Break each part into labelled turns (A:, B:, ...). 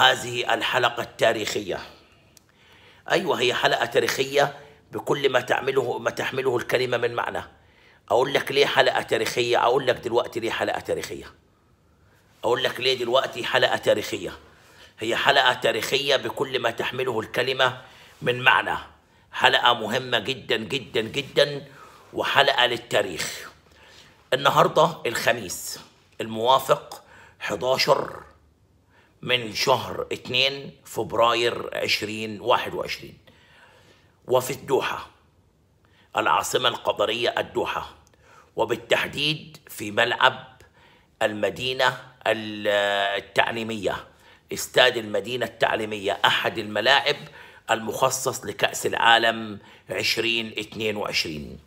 A: هذه الحلقة التاريخية أيوة هي حلقة تاريخية بكل ما تعمله ما تحمله الكلمة من معنى أقول لك ليه حلقة تاريخية أقول لك دلوقتي ليه حلقة تاريخية أقول لك ليه دلوقتي حلقة تاريخية هي حلقة تاريخية بكل ما تحمله الكلمة من معنى حلقة مهمة جدا جدا جدا وحلقة للتاريخ النهاردة الخميس الموافق 11 من شهر 2 فبراير 2021 وفي الدوحة العاصمة القطرية الدوحة وبالتحديد في ملعب المدينة التعليمية استاد المدينة التعليمية أحد الملاعب المخصص لكأس العالم 2022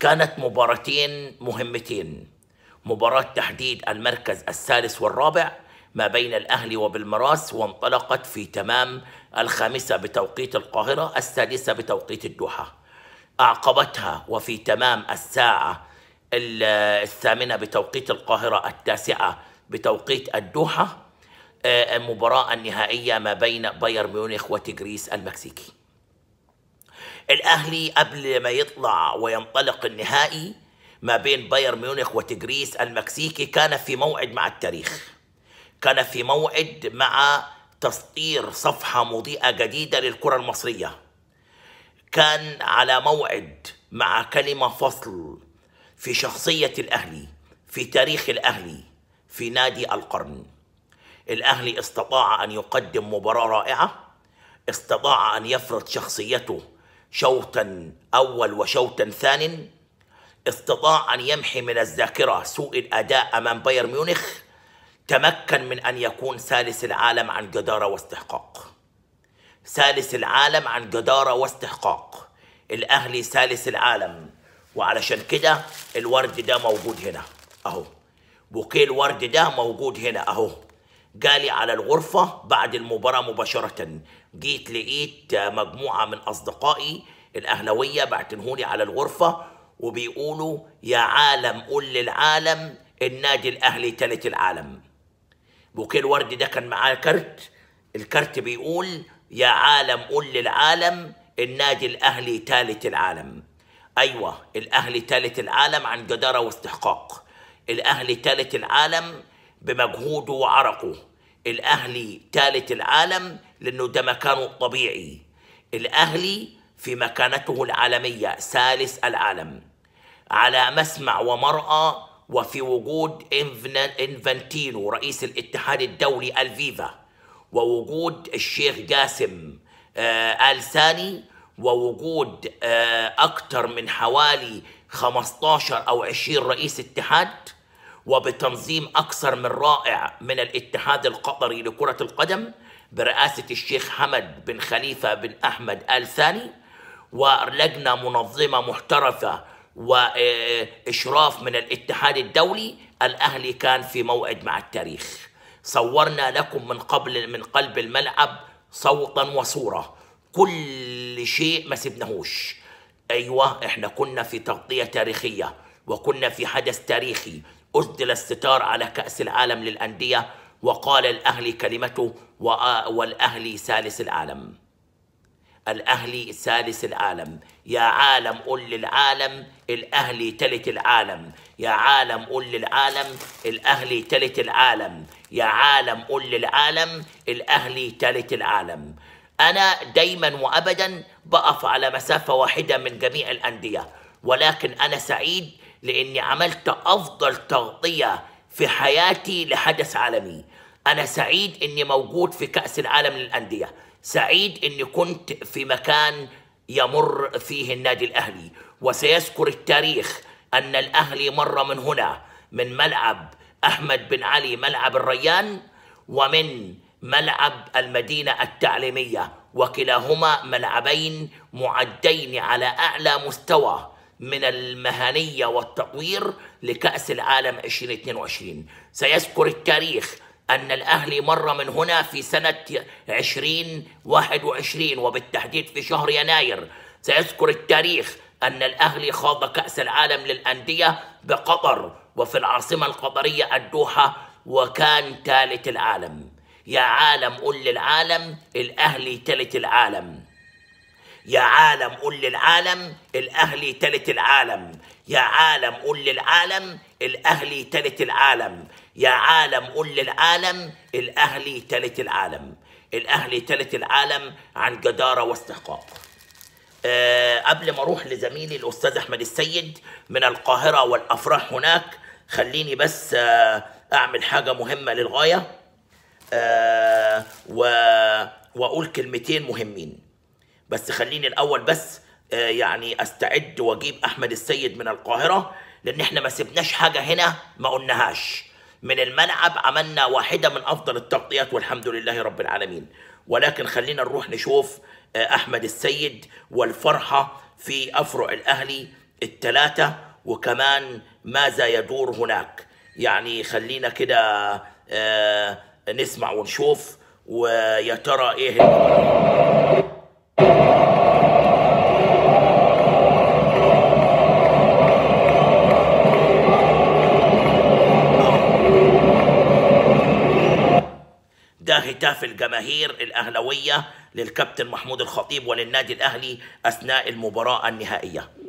A: كانت مباراتين مهمتين مباراة تحديد المركز الثالث والرابع ما بين الأهل وبالمراس وانطلقت في تمام الخامسة بتوقيت القاهرة السادسة بتوقيت الدوحة أعقبتها وفي تمام الساعة الثامنة بتوقيت القاهرة التاسعة بتوقيت الدوحة المباراة آه، النهائية ما بين بايرن ميونخ وتجريس المكسيكي الأهلي قبل ما يطلع وينطلق النهائي ما بين بايرن ميونخ وتجريس المكسيكي كان في موعد مع التاريخ كان في موعد مع تسطير صفحة مضيئة جديدة للكرة المصرية كان على موعد مع كلمة فصل في شخصية الأهلي في تاريخ الأهلي في نادي القرن الأهلي استطاع أن يقدم مباراة رائعة استطاع أن يفرض شخصيته شوطا أول وشوطا ثان استطاع أن يمحي من الذاكرة سوء الأداء أمام بايرن ميونخ تمكن من أن يكون ثالث العالم عن جدارة واستحقاق ثالث العالم عن جدارة واستحقاق الأهلي ثالث العالم وعلشان كده الورد ده موجود هنا أهو بوكيه الورد ده موجود هنا أهو جالي على الغرفة بعد المباراة مباشرة جيت لقيت مجموعة من أصدقائي الأهلوية بعتنهولي على الغرفة وبيقولوا يا عالم قل للعالم النادي الأهلي تلت العالم بوكيه الورد ده كان معاه كارت الكارت بيقول يا عالم قول للعالم النادي الاهلي ثالث العالم ايوه الاهلي ثالث العالم عن جداره واستحقاق الاهلي ثالث العالم بمجهوده وعرقه الاهلي ثالث العالم لانه ده مكانه الطبيعي الاهلي في مكانته العالميه ثالث العالم على مسمع ومرأى وفي وجود انفانتينو رئيس الاتحاد الدولي الفيفا ووجود الشيخ جاسم آه، آل ثاني ووجود آه، أكثر من حوالي 15 أو 20 رئيس اتحاد وبتنظيم أكثر من رائع من الاتحاد القطري لكرة القدم برئاسة الشيخ حمد بن خليفة بن أحمد آل ثاني ولجنة منظمة محترفة وإشراف من الاتحاد الدولي الأهلي كان في موعد مع التاريخ صورنا لكم من قبل من قلب الملعب صوتا وصورة كل شيء ما سبناهوش أيوة إحنا كنا في تغطية تاريخية وكنا في حدث تاريخي أسدل الستار على كأس العالم للأندية وقال الأهلي كلمته والأهلي ثالث العالم الأهلي ثالث العالم يا عالم قل للعالم الأهلي ثالث العالم يا عالم قل للعالم الأهلي ثالث العالم يا عالم قل للعالم الأهلي ثالث العالم أنا دايما وأبدا بقف على مسافة واحدة من جميع الأندية ولكن أنا سعيد لأني عملت أفضل تغطية في حياتي لحدث عالمي أنا سعيد إني موجود في كأس العالم للأندية سعيد أني كنت في مكان يمر فيه النادي الأهلي وسيذكر التاريخ أن الأهلي مر من هنا من ملعب أحمد بن علي ملعب الريان ومن ملعب المدينة التعليمية وكلاهما ملعبين معدين على أعلى مستوى من المهنية والتطوير لكأس العالم 2022 سيذكر التاريخ أن الأهلي مر من هنا في سنة 2021 وبالتحديد في شهر يناير سيذكر التاريخ أن الأهلي خاض كأس العالم للأندية بقطر وفي العاصمة القطرية الدوحة وكان ثالث العالم يا عالم قل للعالم الأهلي ثالث العالم يا عالم قل للعالم الأهلي ثالث العالم يا عالم قل للعالم الاهلي تلت العالم يا عالم قل للعالم الاهلي تلت العالم الاهلي تلت العالم عن جداره واستحقاق أه قبل ما اروح لزميلي الاستاذ احمد السيد من القاهره والافراح هناك خليني بس آه، اعمل حاجه مهمه للغايه أه و واقول كلمتين مهمين بس خليني الاول بس آه، يعني استعد واجيب احمد السيد من القاهره لان احنا ما سبناش حاجه هنا ما قلناهاش من الملعب عملنا واحده من افضل التغطيات والحمد لله رب العالمين ولكن خلينا نروح نشوف آه، احمد السيد والفرحه في افرع الاهلي الثلاثه وكمان ماذا يدور هناك يعني خلينا كده آه، نسمع ونشوف ويا ترى ايه هتاف الجماهير الاهلاويه للكابتن محمود الخطيب وللنادي الأهلي أثناء المباراة النهائية